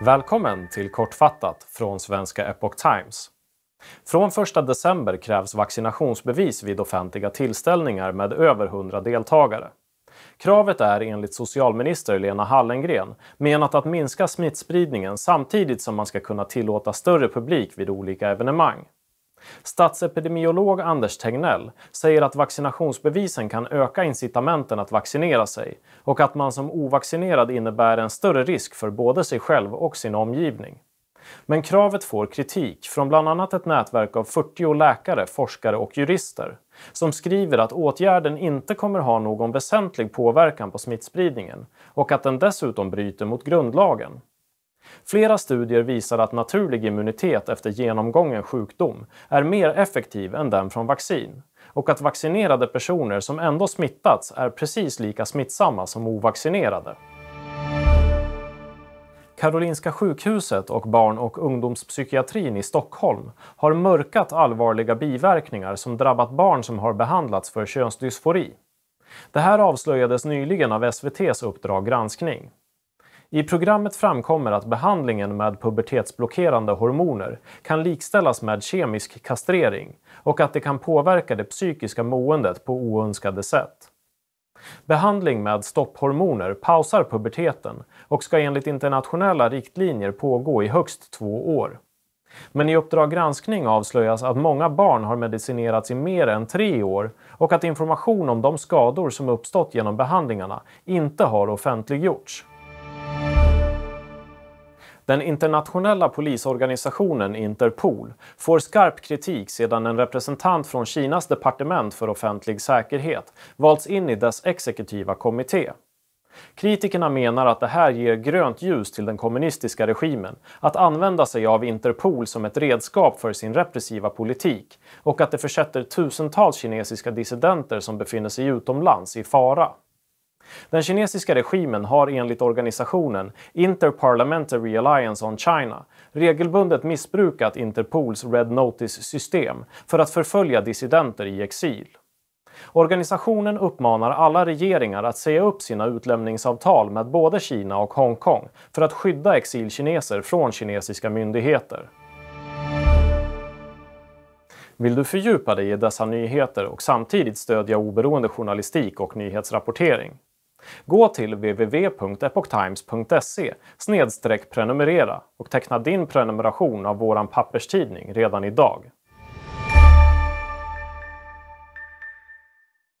Välkommen till Kortfattat från svenska Epoch Times. Från 1 december krävs vaccinationsbevis vid offentliga tillställningar med över 100 deltagare. Kravet är enligt socialminister Lena Hallengren menat att minska smittspridningen samtidigt som man ska kunna tillåta större publik vid olika evenemang. Statsepidemiolog Anders Tegnell säger att vaccinationsbevisen kan öka incitamenten att vaccinera sig och att man som ovaccinerad innebär en större risk för både sig själv och sin omgivning. Men kravet får kritik från bland annat ett nätverk av 40 läkare, forskare och jurister som skriver att åtgärden inte kommer ha någon väsentlig påverkan på smittspridningen och att den dessutom bryter mot grundlagen. Flera studier visar att naturlig immunitet efter genomgången sjukdom är mer effektiv än den från vaccin och att vaccinerade personer som ändå smittats är precis lika smittsamma som ovaccinerade. Karolinska sjukhuset och barn och ungdomspsykiatrin i Stockholm har mörkat allvarliga biverkningar som drabbat barn som har behandlats för könsdysfori. Det här avslöjades nyligen av SVTs Uppdrag granskning. I programmet framkommer att behandlingen med pubertetsblockerande hormoner kan likställas med kemisk kastrering och att det kan påverka det psykiska måendet på oönskade sätt. Behandling med stopphormoner pausar puberteten och ska enligt internationella riktlinjer pågå i högst två år. Men i Uppdrag granskning avslöjas att många barn har medicinerats i mer än tre år och att information om de skador som uppstått genom behandlingarna inte har offentliggjorts. Den internationella polisorganisationen Interpol får skarp kritik sedan en representant från Kinas departement för offentlig säkerhet valts in i dess exekutiva kommitté. Kritikerna menar att det här ger grönt ljus till den kommunistiska regimen att använda sig av Interpol som ett redskap för sin repressiva politik och att det försätter tusentals kinesiska dissidenter som befinner sig utomlands i fara. Den kinesiska regimen har enligt organisationen Interparliamentary Alliance on China regelbundet missbrukat Interpols Red Notice-system för att förfölja dissidenter i exil. Organisationen uppmanar alla regeringar att säga upp sina utlämningsavtal med både Kina och Hongkong för att skydda exilkineser från kinesiska myndigheter. Vill du fördjupa dig i dessa nyheter och samtidigt stödja oberoende journalistik och nyhetsrapportering? Gå till www.epochtimes.se prenumerera och teckna din prenumeration av våran papperstidning redan idag.